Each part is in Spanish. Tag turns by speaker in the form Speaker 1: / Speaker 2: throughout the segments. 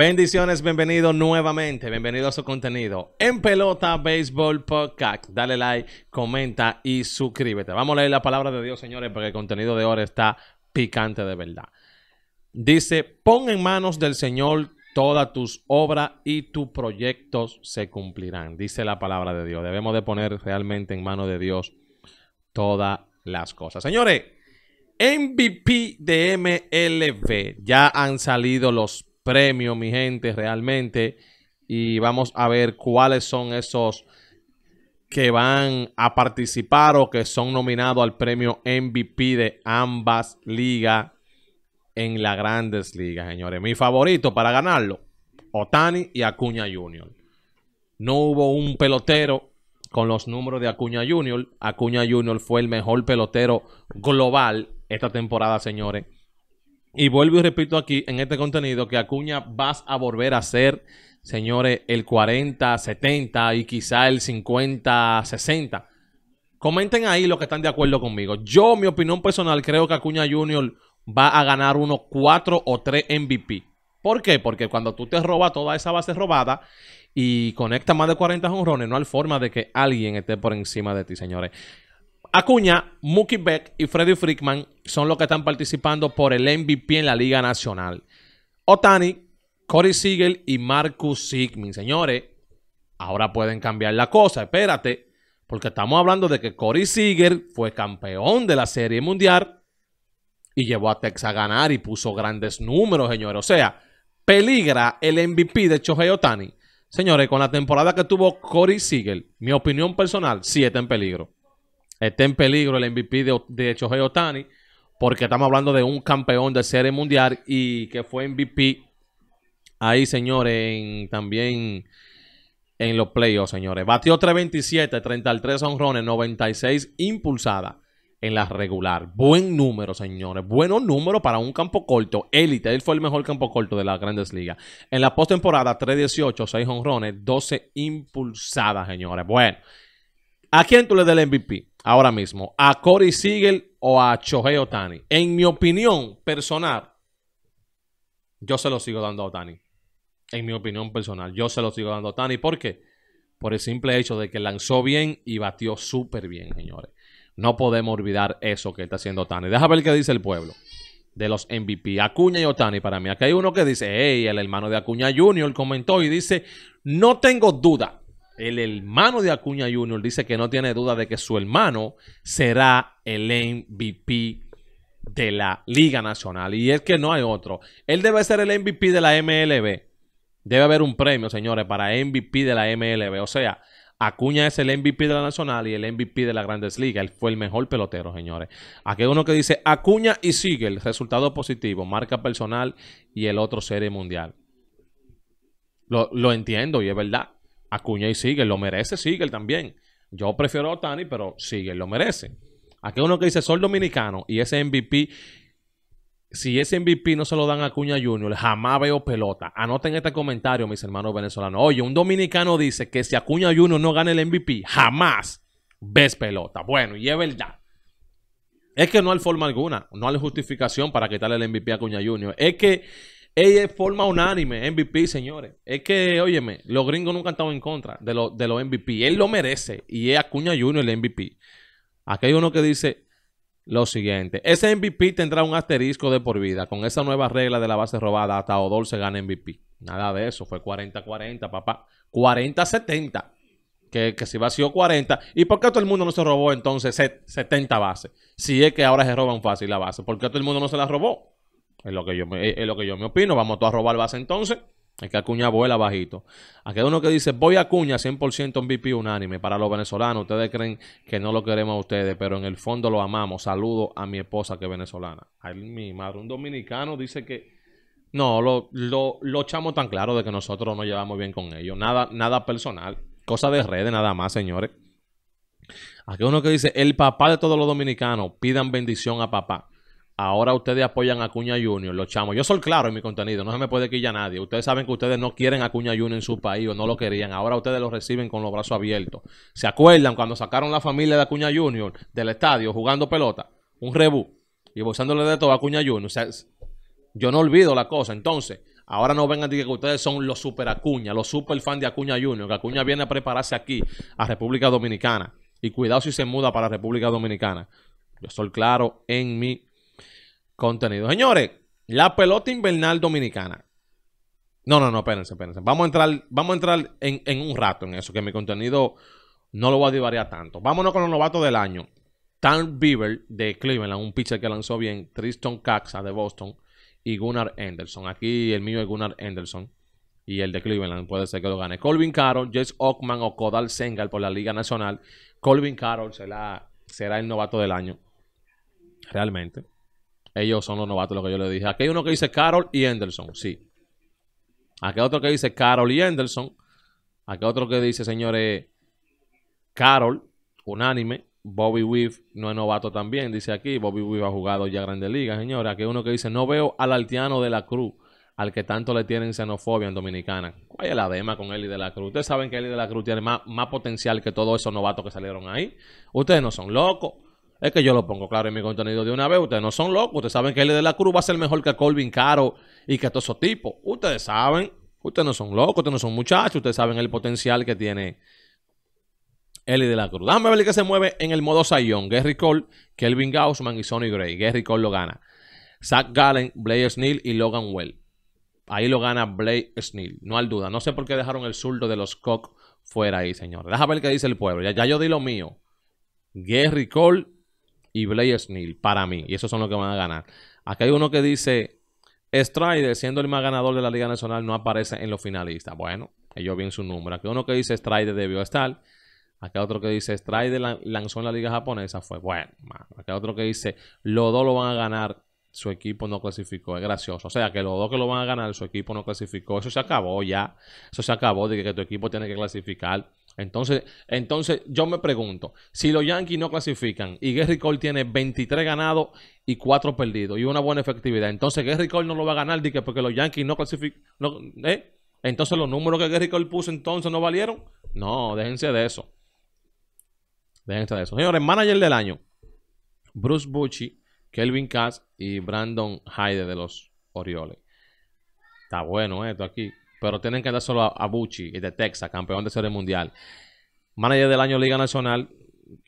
Speaker 1: Bendiciones, bienvenido nuevamente, bienvenido a su contenido en Pelota Baseball Podcast. Dale like, comenta y suscríbete. Vamos a leer la palabra de Dios, señores, porque el contenido de ahora está picante de verdad. Dice, pon en manos del Señor todas tus obras y tus proyectos se cumplirán. Dice la palabra de Dios. Debemos de poner realmente en manos de Dios todas las cosas. Señores, MVP de MLB. Ya han salido los Premio, mi gente, realmente. Y vamos a ver cuáles son esos que van a participar o que son nominados al premio MVP de ambas ligas en las grandes ligas, señores. Mi favorito para ganarlo, Otani y Acuña Junior No hubo un pelotero con los números de Acuña Junior Acuña Junior fue el mejor pelotero global esta temporada, señores. Y vuelvo y repito aquí en este contenido que Acuña vas a volver a ser, señores, el 40, 70 y quizá el 50, 60. Comenten ahí los que están de acuerdo conmigo. Yo, mi opinión personal, creo que Acuña Junior va a ganar unos 4 o 3 MVP. ¿Por qué? Porque cuando tú te robas toda esa base robada y conectas más de 40 jonrones, no hay forma de que alguien esté por encima de ti, señores. Acuña, Mookie Beck y Freddy Frickman son los que están participando por el MVP en la Liga Nacional. Otani, Corey Siegel y Marcus Sigmin. Señores, ahora pueden cambiar la cosa. Espérate, porque estamos hablando de que Corey Seager fue campeón de la Serie Mundial y llevó a Texas a ganar y puso grandes números, señores. O sea, peligra el MVP de Chohei Otani. Señores, con la temporada que tuvo Corey Seager, mi opinión personal, siete en peligro. Está en peligro el MVP de, de Shohei Otani, porque estamos hablando de un campeón de serie mundial y que fue MVP ahí, señores, también en los playoffs, señores. Batió 327, 33 honrones, 96 impulsadas en la regular. Buen número, señores. bueno número para un campo corto. Élite. Él fue el mejor campo corto de las grandes ligas. En la postemporada, 318 6 honrones, 12 impulsadas, señores. Bueno, ¿a quién tú le das el MVP? ahora mismo, a Corey Siegel o a Shohei Otani. En mi opinión personal, yo se lo sigo dando a Otani. En mi opinión personal, yo se lo sigo dando a Otani. ¿Por qué? Por el simple hecho de que lanzó bien y batió súper bien, señores. No podemos olvidar eso que está haciendo Otani. Deja ver qué dice el pueblo de los MVP. Acuña y Otani para mí. Aquí hay uno que dice, hey, el hermano de Acuña Junior comentó y dice, no tengo duda el hermano de Acuña Junior dice que no tiene duda de que su hermano será el MVP de la Liga Nacional. Y es que no hay otro. Él debe ser el MVP de la MLB. Debe haber un premio, señores, para MVP de la MLB. O sea, Acuña es el MVP de la Nacional y el MVP de la Grandes Ligas. Él fue el mejor pelotero, señores. Aquí hay uno que dice Acuña y sigue el resultado positivo, marca personal y el otro serie mundial. lo entiendo y es verdad. Acuña y sigue, Lo merece él también. Yo prefiero a Otani, pero sigue lo merece. Aquí uno que dice, soy dominicano y ese MVP, si ese MVP no se lo dan a Acuña Junior, jamás veo pelota. Anoten este comentario, mis hermanos venezolanos. Oye, un dominicano dice que si Acuña Junior no gana el MVP, jamás ves pelota. Bueno, y es verdad. Es que no hay forma alguna, no hay justificación para quitarle el MVP a Acuña Junior. Es que es forma unánime, MVP, señores. Es que, óyeme, los gringos nunca han estado en contra de, de los MVP. Él lo merece y es Acuña Junior el MVP. Aquí hay uno que dice lo siguiente. Ese MVP tendrá un asterisco de por vida. Con esa nueva regla de la base robada, hasta Odol se gana MVP. Nada de eso. Fue 40-40, papá. 40-70. Que, que si vació 40. ¿Y por qué todo el mundo no se robó entonces 70 bases? Si es que ahora se roban fácil la base. ¿Por qué todo el mundo no se la robó? Es lo que yo me, lo que yo me opino. Vamos todos a robar base entonces. Es que Acuña vuela bajito. Aquí hay uno que dice, voy a Acuña 100% en MVP unánime para los venezolanos. Ustedes creen que no lo queremos a ustedes, pero en el fondo lo amamos. Saludo a mi esposa que es venezolana. Ay, mi madre, un dominicano dice que... No, lo, lo, tan claro de que nosotros no llevamos bien con ellos. Nada, nada personal. Cosa de redes nada más, señores. Aquí hay uno que dice, el papá de todos los dominicanos, pidan bendición a papá. Ahora ustedes apoyan a Cuña Junior, los chamos. Yo soy claro en mi contenido, no se me puede quillar nadie. Ustedes saben que ustedes no quieren a Cuña Junior en su país o no lo querían. Ahora ustedes lo reciben con los brazos abiertos. ¿Se acuerdan cuando sacaron la familia de Acuña Junior del estadio jugando pelota? Un rebú. Y bolsándole de todo a Acuña Junior. yo no olvido la cosa. Entonces, Ahora no vengan a decir que ustedes son los super Acuña, los super fan de Acuña Junior, que Acuña viene a prepararse aquí, a República Dominicana. Y cuidado si se muda para República Dominicana. Yo soy claro en mi contenido. Señores, la pelota invernal dominicana. No, no, no, espérense, espérense. Vamos a entrar, vamos a entrar en, un rato en eso, que mi contenido no lo voy a divariar tanto. Vámonos con los novatos del año. Tan Beaver de Cleveland, un pitcher que lanzó bien. Tristan Caxa de Boston y Gunnar Anderson. Aquí el mío es Gunnar Anderson y el de Cleveland puede ser que lo gane. Colvin Carroll, Jess Ockman o Kodal Sengal por la Liga Nacional. Colvin Carroll será, será el novato del año. Realmente. Ellos son los novatos, lo que yo le dije. Aquí hay uno que dice Carol y Anderson, sí. Aquí hay otro que dice Carol y Anderson. Aquí hay otro que dice, señores, Carol, unánime. Bobby Weave no es novato también, dice aquí. Bobby Weave ha jugado ya Grandes Ligas, señores. Aquí hay uno que dice, no veo al altiano de la Cruz, al que tanto le tienen xenofobia en Dominicana. ¿Cuál es la dema con él y de la Cruz? Ustedes saben que Eli de la Cruz tiene más, más potencial que todos esos novatos que salieron ahí. Ustedes no son locos. Es que yo lo pongo claro en mi contenido de una vez. Ustedes no son locos. Ustedes saben que Eli de la Cruz va a ser mejor que Colvin Caro y que todos esos tipos. Ustedes saben. Ustedes no son locos. Ustedes no son muchachos. Ustedes saben el potencial que tiene Eli de la Cruz. Déjame ver que se mueve en el modo Sayón. Gary Cole, Kelvin Gaussman y Sonny Gray. Gary Cole lo gana. Zach Gallen, Blake Sneal y Logan Well. Ahí lo gana Blake Snell. No hay duda. No sé por qué dejaron el zurdo de los Cox fuera ahí, señores. Déjame ver qué dice el pueblo. ya yo di lo mío. Gary Cole, y Blaise Snell para mí. Y esos son los que van a ganar. Aquí hay uno que dice, Strider, siendo el más ganador de la Liga Nacional, no aparece en los finalistas. Bueno, ellos bien su número. Aquí hay uno que dice, Strider debió estar. Acá hay otro que dice, Strider lanzó en la Liga Japonesa. Fue bueno. Acá hay otro que dice, los dos lo van a ganar. Su equipo no clasificó. Es gracioso. O sea, que los dos que lo van a ganar, su equipo no clasificó. Eso se acabó ya. Eso se acabó. De que, que tu equipo tiene que clasificar. Entonces, entonces yo me pregunto, si los Yankees no clasifican y Gary Cole tiene 23 ganados y 4 perdidos y una buena efectividad, entonces Gary Cole no lo va a ganar porque los Yankees no clasifican. ¿eh? Entonces los números que Gary Cole puso entonces no valieron. No, déjense de eso. Déjense de eso. Señores, manager del año. Bruce Bucci, Kelvin Cass y Brandon Hyde de los Orioles. Está bueno esto aquí pero tienen que dárselo a, a Bucci de Texas, campeón de serie mundial. Manager del año Liga Nacional,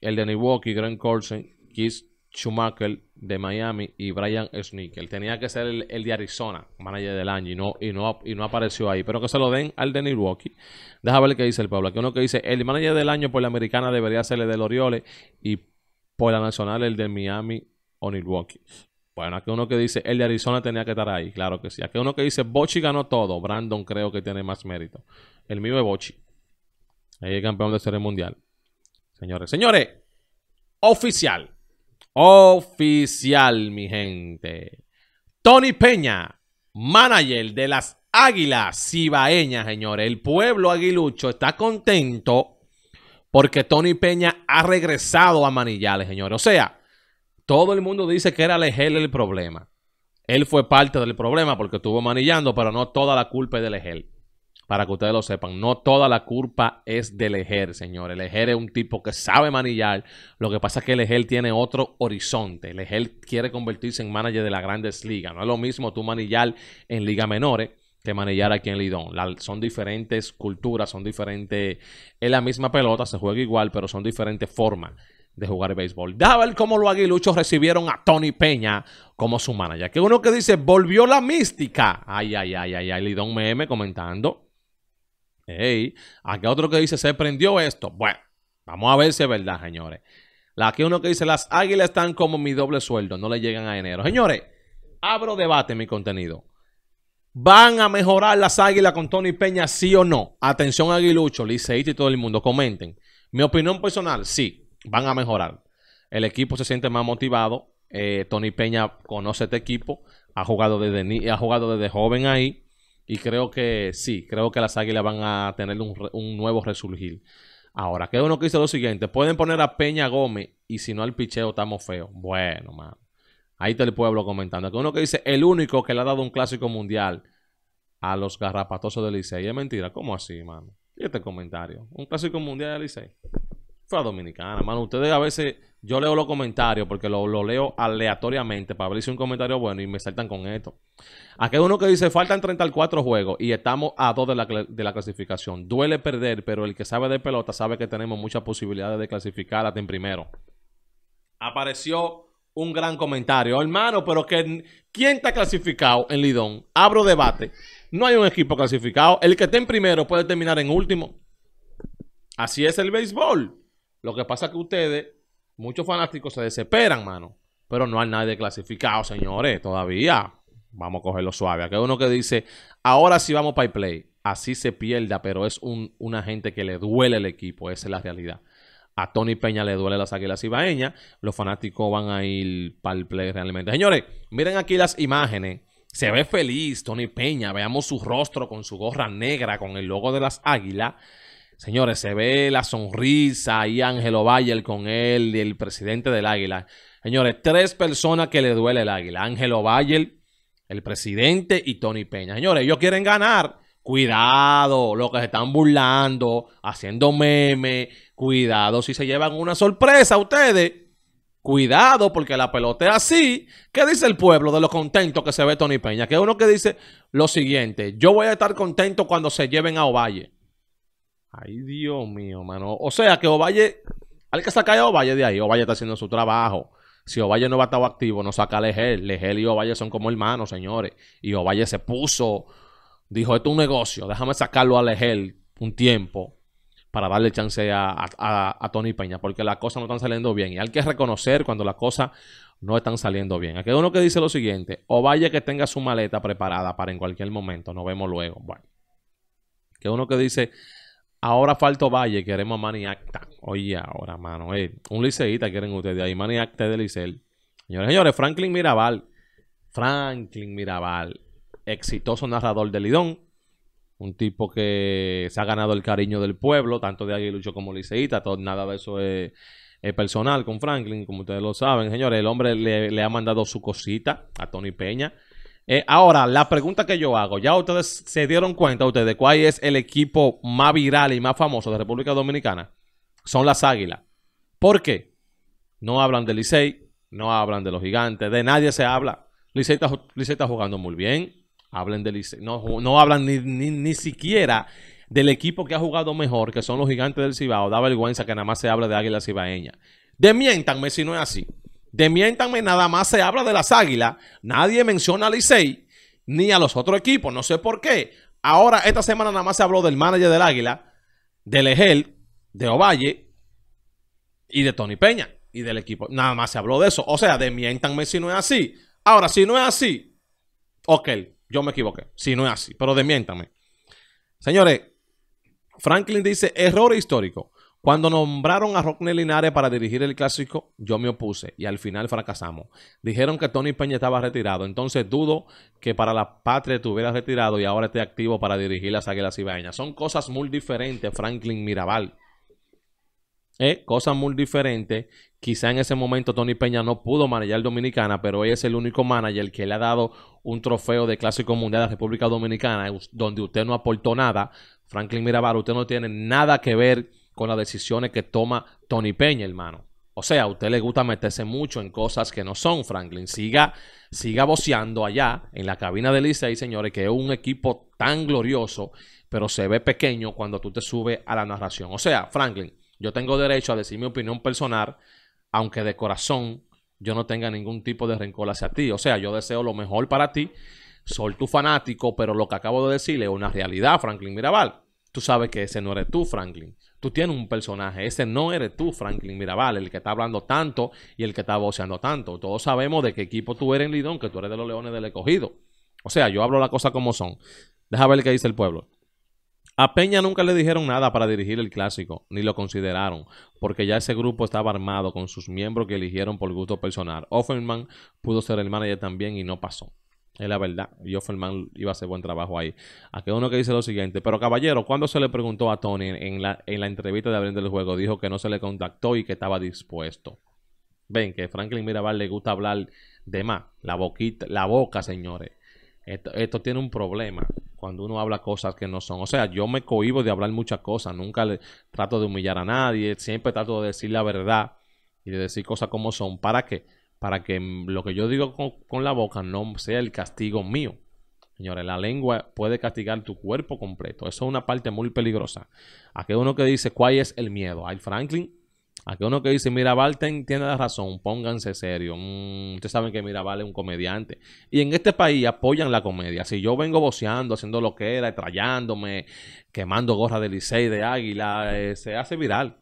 Speaker 1: el de Milwaukee, Grant Corson, Keith Schumacher de Miami y Brian snickel Tenía que ser el, de Arizona, manager del año, y no, y, no, y no apareció ahí. Pero que se lo den al de Milwaukee. Deja ver qué dice el pueblo. Aquí uno que dice, el manager del año por la americana debería ser el de Orioles y por la nacional el de Miami o Milwaukee. Bueno, aquí uno que dice, el de Arizona tenía que estar ahí, claro que sí. Aquí uno que dice, Bochi ganó todo. Brandon creo que tiene más mérito. El mío es Bochi. Ahí el campeón de serie mundial. Señores, señores, oficial. Oficial, mi gente. Tony Peña, manager de las Águilas Cibaeñas, señores. El pueblo aguilucho está contento porque Tony Peña ha regresado a Manillales, señores. O sea, todo el mundo dice que era Lejel el problema. Él fue parte del problema porque estuvo manillando, pero no toda la culpa es de Lejel. Para que ustedes lo sepan, no toda la culpa es de señor señores. Leger es un tipo que sabe manillar. Lo que pasa es que Leger tiene otro horizonte. Leger quiere convertirse en manager de las grandes ligas. No es lo mismo tú manillar en liga menores que manillar aquí en Lidón. son diferentes culturas, son diferentes. Es la misma pelota, se juega igual, pero son diferentes formas de jugar béisbol. Deja ver cómo los aguiluchos recibieron a Tony Peña como su manager. Aquí uno que dice, volvió la mística. Ay, ay, ay, ay, ay, Lidón Meme comentando. Hey, aquí otro que dice, se prendió esto. Bueno, vamos a ver si es verdad, señores. Aquí uno que dice, las águilas están como mi doble sueldo, no le llegan a enero. Señores, abro debate en mi contenido. ¿Van a mejorar las águilas con Tony Peña, sí o no? Atención, aguilucho, liceísta y todo el mundo, comenten. Mi opinión personal, sí van a mejorar. El equipo se siente más motivado. Eh, Tony Peña conoce este equipo, ha jugado desde, ha jugado desde joven ahí. Y creo que sí, creo que las águilas van a tener un, nuevo resurgir. Ahora, es uno que dice lo siguiente: pueden poner a Peña Gómez y si no al picheo, estamos feos. Bueno, mano. Ahí está el pueblo comentando. Que uno que dice el único que le ha dado un clásico mundial a los garrapatosos del Licey. Es mentira. ¿Cómo así, mano? Y este comentario: un clásico mundial del Licey a dominicana, mano. Ustedes a veces, yo leo los comentarios porque lo, leo aleatoriamente para ver si un comentario bueno y me saltan con esto. Aquí hay uno que dice, faltan 34 juegos y estamos a dos de la, clasificación. Duele perder, pero el que sabe de pelota sabe que tenemos muchas posibilidades de clasificar hasta en primero. Apareció un gran comentario. Hermano, pero que, ¿quién está clasificado en Lidón? Abro debate. No hay un equipo clasificado. El que esté en primero puede terminar en último. Así es el béisbol. Lo que pasa es que ustedes, muchos fanáticos, se desesperan, mano. Pero no hay nadie clasificado, señores, todavía. Vamos a cogerlo suave. Aquí hay uno que dice, ahora sí vamos para el play. Así se pierda, pero es un, una gente que le duele el equipo. Esa es la realidad. A Tony Peña le duele las águilas ibaeñas. Los fanáticos van a ir para el play realmente. Señores, miren aquí las imágenes. Se ve feliz Tony Peña. Veamos su rostro con su gorra negra, con el logo de las águilas. Señores, se ve la sonrisa y Ángelo Ovalle con él y el presidente del Águila. Señores, tres personas que le duele el Águila. Ángelo Ovalle, el presidente y Tony Peña. Señores, ellos quieren ganar. Cuidado, los que se están burlando, haciendo memes. Cuidado si se llevan una sorpresa ustedes. Cuidado, porque la pelota es así. ¿Qué dice el pueblo de lo contentos que se ve Tony Peña? Que uno que dice lo siguiente: Yo voy a estar contento cuando se lleven a Ovalle. Ay, Dios mío, mano. O sea que Ovalle, hay que sacar a Ovalle de ahí. Ovalle está haciendo su trabajo. Si Ovalle no va a estar activo, no saca a Legel. Legel y Ovalle son como hermanos, señores. Y Ovalle se puso, dijo, esto es un negocio, déjame sacarlo a Legel un tiempo para darle chance a, Tony Peña, porque las cosas no están saliendo bien. Y hay que reconocer cuando las cosas no están saliendo bien. Aquí hay uno que dice lo siguiente, Ovalle que tenga su maleta preparada para en cualquier momento, nos vemos luego. Bueno, que uno que dice... Ahora falta Valle, queremos a Manny Oye, ahora, mano. Eh, un liceíta quieren ustedes ahí. Manny Acta de Licel. Señores, señores, Franklin Mirabal. Franklin Mirabal. Exitoso narrador de Lidón. Un tipo que se ha ganado el cariño del pueblo, tanto de Aguilucho como liceíta. Todo, nada de eso es, personal con Franklin, como ustedes lo saben. Señores, el hombre le ha mandado su cosita a Tony Peña eh, ahora, la pregunta que yo hago, ¿ya ustedes se dieron cuenta ustedes cuál es el equipo más viral y más famoso de República Dominicana? Son las Águilas. ¿Por qué? No hablan de Licey, no hablan de los gigantes, de nadie se habla. Licey está, jugando muy bien. Hablen de Licey. No, no hablan ni, ni siquiera del equipo que ha jugado mejor, que son los gigantes del Cibao. Da vergüenza que nada más se hable de Águila Cibaeña. Demiéntanme si no es así. Demiéntanme, nada más se habla de las Águilas, nadie menciona a Licey ni a los otros equipos, no sé por qué. Ahora, esta semana nada más se habló del manager del Águila, del Ejel, de Ovalle y de Tony Peña y del equipo. Nada más se habló de eso. O sea, demiéntanme si no es así. Ahora, si no es así, ok, yo me equivoqué. Si no es así, pero demiéntanme. Señores, Franklin dice error histórico. Cuando nombraron a Rockney Linares para dirigir el clásico, yo me opuse y al final fracasamos. Dijeron que Tony Peña estaba retirado, entonces dudo que para la patria estuviera retirado y ahora esté activo para dirigir las Águilas ibañas. Son cosas muy diferentes, Franklin Mirabal. cosas muy diferentes. Quizá en ese momento Tony Peña no pudo manejar Dominicana, pero él es el único manager que le ha dado un trofeo de Clásico Mundial a la República Dominicana, donde usted no aportó nada. Franklin Mirabal, usted no tiene nada que ver con las decisiones que toma Tony Peña, hermano. O sea, a usted le gusta meterse mucho en cosas que no son, Franklin. Siga, siga voceando allá en la cabina de Licey, señores, que es un equipo tan glorioso, pero se ve pequeño cuando tú te subes a la narración. O sea, Franklin, yo tengo derecho a decir mi opinión personal, aunque de corazón yo no tenga ningún tipo de rencor hacia ti. O sea, yo deseo lo mejor para ti. Soy tu fanático, pero lo que acabo de decirle es una realidad, Franklin Mirabal. Tú sabes que ese no eres tú, Franklin. Tú tienes un personaje. Ese no eres tú, Franklin Mirabal, el que está hablando tanto y el que está voceando tanto. Todos sabemos de qué equipo tú eres en Lidón, que tú eres de los Leones del Escogido. O sea, yo hablo la cosa como son. Deja ver qué dice el pueblo. A Peña nunca le dijeron nada para dirigir el clásico, ni lo consideraron, porque ya ese grupo estaba armado con sus miembros que eligieron por gusto personal. Offerman pudo ser el manager también y no pasó. Es la verdad. Yo Ferman iba a hacer buen trabajo ahí. Aquí uno que dice lo siguiente. Pero caballero, cuando se le preguntó a Tony en la, en la entrevista de abriendo el juego, dijo que no se le contactó y que estaba dispuesto. Ven, que Franklin Mirabal le gusta hablar de más. La boquita, la boca, señores. Esto, tiene un problema cuando uno habla cosas que no son. O sea, yo me cohibo de hablar muchas cosas. Nunca le, trato de humillar a nadie. Siempre trato de decir la verdad y de decir cosas como son. ¿Para qué? para que lo que yo digo con, la boca no sea el castigo mío. Señores, la lengua puede castigar tu cuerpo completo. Eso es una parte muy peligrosa. Aquí uno que dice, ¿cuál es el miedo? Al Franklin. Aquí uno que dice, Mirabal tiene la razón, pónganse serio. Mm, ustedes saben que Mirabal es un comediante. Y en este país apoyan la comedia. Si yo vengo boceando, haciendo lo que era, trayándome, quemando gorra de Licey, de Águila, eh, se hace viral.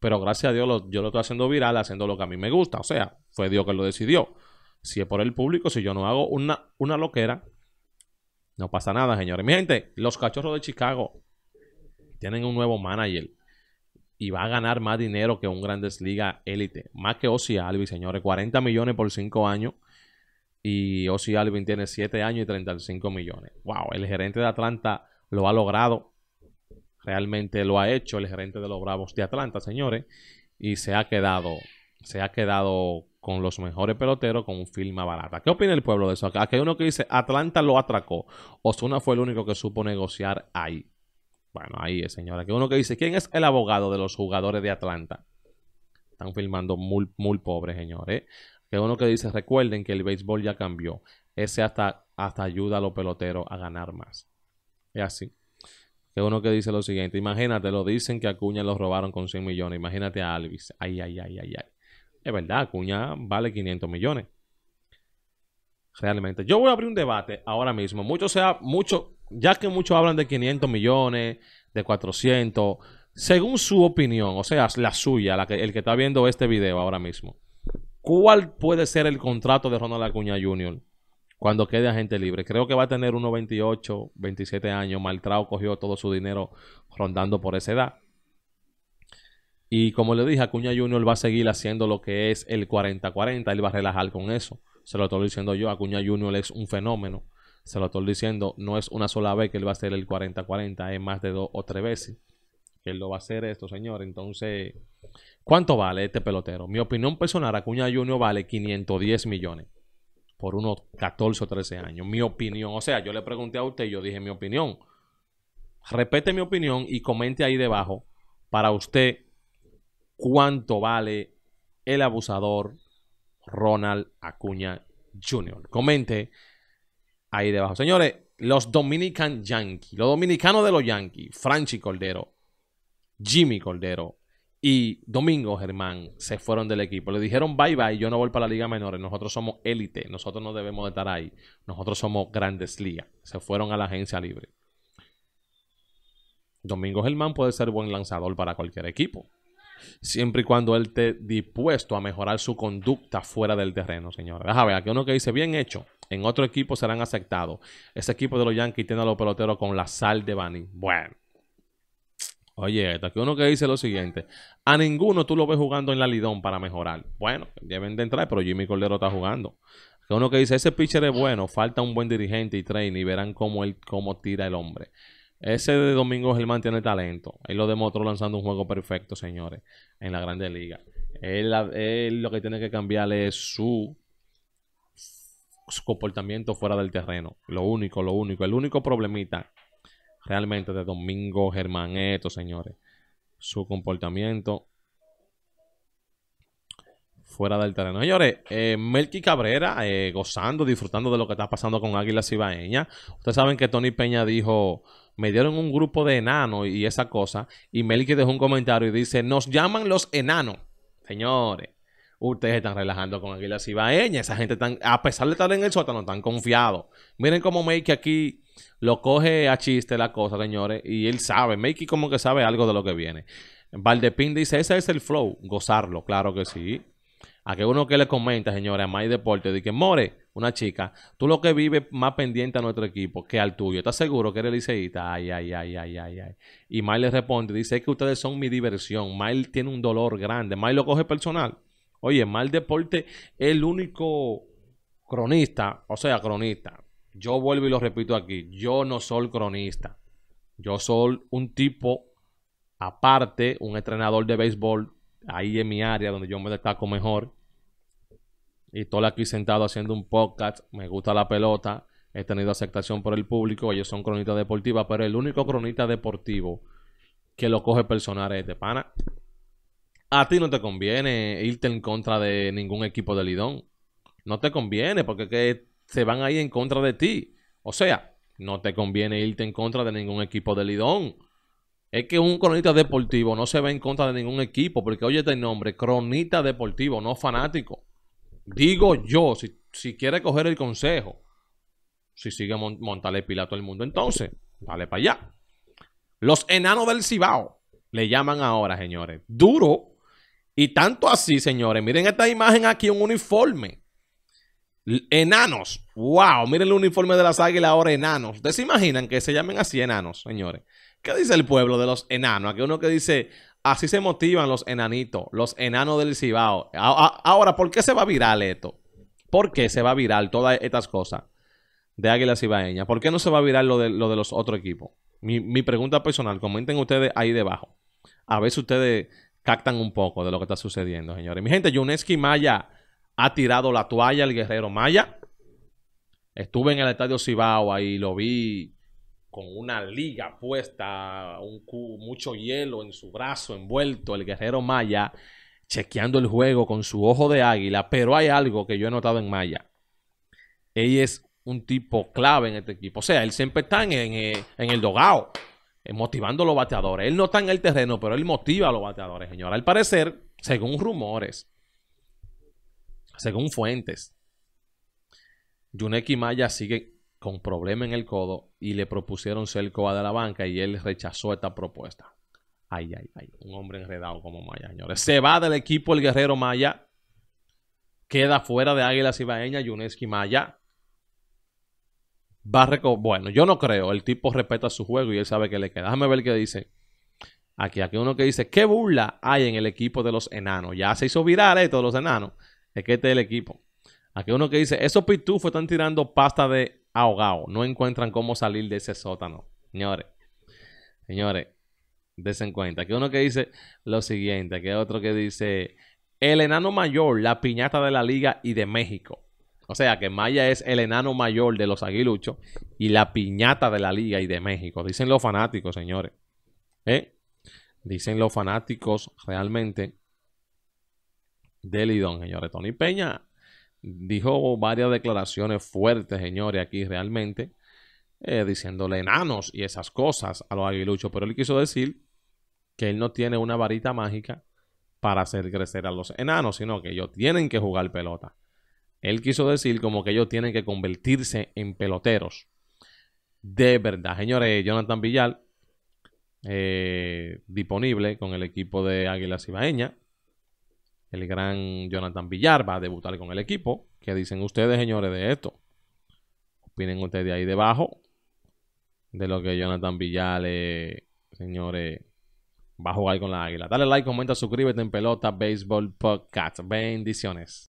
Speaker 1: Pero gracias a Dios yo lo estoy haciendo viral, haciendo lo que a mí me gusta. O sea, fue Dios que lo decidió. Si es por el público, si yo no hago una, una loquera, no pasa nada, señores. Mi gente, los cachorros de Chicago tienen un nuevo manager y va a ganar más dinero que un Grandes Liga élite. Más que Ozzy Alvin, señores. 40 millones por 5 años. Y Ozzy Alvin tiene 7 años y 35 millones. Wow, el gerente de Atlanta lo ha logrado realmente lo ha hecho el gerente de los Bravos de Atlanta, señores, y se ha quedado, se ha quedado con los mejores peloteros con un firma barata. ¿Qué opina el pueblo de eso? Aquí hay uno que dice, Atlanta lo atracó. Osuna fue el único que supo negociar ahí. Bueno, ahí es, señora. Aquí hay uno que dice, ¿quién es el abogado de los jugadores de Atlanta? Están filmando muy, muy pobres, señores. Aquí hay uno que dice, recuerden que el béisbol ya cambió. Ese hasta, hasta ayuda a los peloteros a ganar más. Es así que uno que dice lo siguiente, imagínate, lo dicen que a Acuña lo robaron con 100 millones, imagínate a Alvis, ay, ay, ay, ay, ay. Es verdad, Acuña vale 500 millones. Realmente. Yo voy a abrir un debate ahora mismo. Mucho sea, mucho, ya que muchos hablan de 500 millones, de 400, según su opinión, o sea, la suya, la que, el que está viendo este video ahora mismo, ¿cuál puede ser el contrato de Ronald Acuña Jr.? cuando quede agente libre. Creo que va a tener unos 28, 27 años. Maltrao cogió todo su dinero rondando por esa edad. Y como le dije, Acuña Junior va a seguir haciendo lo que es el 40-40. Él va a relajar con eso. Se lo estoy diciendo yo. Acuña Junior es un fenómeno. Se lo estoy diciendo. No es una sola vez que él va a hacer el 40-40. Es más de dos o tres veces que él lo va a hacer esto, señor. Entonces, ¿cuánto vale este pelotero? Mi opinión personal, Acuña Junior vale 510 millones por unos 14 o 13 años. Mi opinión, o sea, yo le pregunté a usted y yo dije mi opinión. Repete mi opinión y comente ahí debajo para usted cuánto vale el abusador Ronald Acuña Jr. Comente ahí debajo. Señores, los Dominican Yankees, los dominicanos de los Yankees, Franchi Cordero, Jimmy Cordero, y Domingo Germán se fueron del equipo. Le dijeron bye bye, yo no voy para la Liga Menores, nosotros somos élite, nosotros no debemos de estar ahí, nosotros somos grandes ligas. Se fueron a la agencia libre. Domingo Germán puede ser buen lanzador para cualquier equipo, siempre y cuando él esté dispuesto a mejorar su conducta fuera del terreno, señores. Déjame ver, aquí uno que dice bien hecho, en otro equipo serán aceptados. Ese equipo de los Yankees tiene a los peloteros con la sal de banning Bueno. Oye, que uno que dice lo siguiente. A ninguno tú lo ves jugando en la Lidón para mejorar. Bueno, deben de entrar, pero Jimmy Cordero está jugando. Que uno que dice, ese pitcher es bueno, falta un buen dirigente y training y verán cómo, él, tira el hombre. Ese de Domingo Germán tiene talento. Él lo demostró lanzando un juego perfecto, señores, en la Grande Liga. Él, lo que tiene que cambiarle es su comportamiento fuera del terreno. Lo único, lo único. El único problemita realmente de Domingo Germán Germaneto, señores. Su comportamiento fuera del terreno. Señores, eh, Melky Cabrera eh, gozando, disfrutando de lo que está pasando con Águilas Ibaeña. Ustedes saben que Tony Peña dijo, me dieron un grupo de enanos y esa cosa. Y Melky dejó un comentario y dice, nos llaman los enanos. Señores, Ustedes están relajando con Aguila Cibaeña. Esa gente, tan, a pesar de estar en el sótano, están confiados. Miren cómo Makey aquí lo coge a chiste la cosa, señores. Y él sabe. Makey como que sabe algo de lo que viene. Valdepín dice, ese es el flow. Gozarlo, claro que sí. A uno que le comenta, señores, a May Deporte, de que More, una chica, tú lo que vives más pendiente a nuestro equipo que al tuyo. ¿Estás seguro que eres liceísta? Ay, ay, ay, ay, ay, ay. Y May le responde, dice, que ustedes son mi diversión. May tiene un dolor grande. May lo coge personal. Oye, Mal Deporte el único cronista, o sea, cronista. Yo vuelvo y lo repito aquí, yo no soy cronista. Yo soy un tipo aparte, un entrenador de béisbol ahí en mi área donde yo me destaco mejor. Y estoy aquí sentado haciendo un podcast, me gusta la pelota, he tenido aceptación por el público, ellos son cronistas deportivas, pero el único cronista deportivo que lo coge personal es de este pana a ti no te conviene irte en contra de ningún equipo de Lidón. No te conviene porque que se van ahí en contra de ti. O sea, no te conviene irte en contra de ningún equipo de Lidón. Es que un cronista deportivo no se va en contra de ningún equipo, porque oye el este nombre, cronista deportivo, no fanático. Digo yo, si, si quiere coger el consejo, si sigue Mont el Pilato el mundo, entonces, dale para allá. Los enanos del Cibao le llaman ahora, señores. Duro y tanto así, señores, miren esta imagen aquí, un uniforme. Enanos. Wow, miren el uniforme de las águilas ahora, enanos. ¿Ustedes se imaginan que se llamen así enanos, señores? ¿Qué dice el pueblo de los enanos? Aquí uno que dice, así se motivan los enanitos, los enanos del Cibao. Ahora, ¿por qué se va a viral esto? ¿Por qué se va a viral todas estas cosas de Águilas Cibaeñas? ¿Por qué no se va a lo de, lo de los otros equipos? Mi, mi pregunta personal, comenten ustedes ahí debajo. A ver si ustedes captan un poco de lo que está sucediendo, señores. Mi gente, Yuneski Maya ha tirado la toalla al guerrero Maya. Estuve en el estadio Cibao ahí, lo vi con una liga puesta, un mucho hielo en su brazo envuelto, el guerrero Maya chequeando el juego con su ojo de águila, pero hay algo que yo he notado en Maya. Ella es un tipo clave en este equipo. O sea, él siempre está en, en eh, el dogao. Eh, motivando a los bateadores. Él no está en el terreno, pero él motiva a los bateadores, señor. Al parecer, según rumores, según fuentes, Yuneki Maya sigue con problema en el codo y le propusieron ser el de la banca y él rechazó esta propuesta. Ay, ay, ay, un hombre enredado como Maya, señores. Se va del equipo el guerrero Maya, queda fuera de Águilas Ibaeña, Yuneski Maya. Bueno, yo no creo. El tipo respeta su juego y él sabe que le queda. Déjame ver qué dice. Aquí, aquí uno que dice: ¿Qué burla hay en el equipo de los enanos? Ya se hizo viral esto de los enanos. Es que este es el equipo. Aquí uno que dice: Esos pitufos están tirando pasta de ahogado. No encuentran cómo salir de ese sótano. Señores, señores, desen cuenta. Aquí uno que dice lo siguiente. Aquí otro que dice: El enano mayor, la piñata de la Liga y de México. O sea que Maya es el enano mayor de los aguiluchos y la piñata de la liga y de México. Dicen los fanáticos, señores. ¿Eh? Dicen los fanáticos realmente del Lidón, señores. Tony Peña dijo varias declaraciones fuertes, señores, aquí realmente, eh, diciéndole enanos y esas cosas a los aguiluchos. Pero él quiso decir que él no tiene una varita mágica para hacer crecer a los enanos, sino que ellos tienen que jugar pelota. Él quiso decir como que ellos tienen que convertirse en peloteros. De verdad, señores, Jonathan Villar, eh, disponible con el equipo de Águilas Ibaeña. El gran Jonathan Villar va a debutar con el equipo. ¿Qué dicen ustedes, señores, de esto? Opinen ustedes ahí debajo de lo que Jonathan Villar, eh, señores, va a jugar con la Águila. Dale like, comenta, suscríbete en Pelota Baseball Podcast. Bendiciones.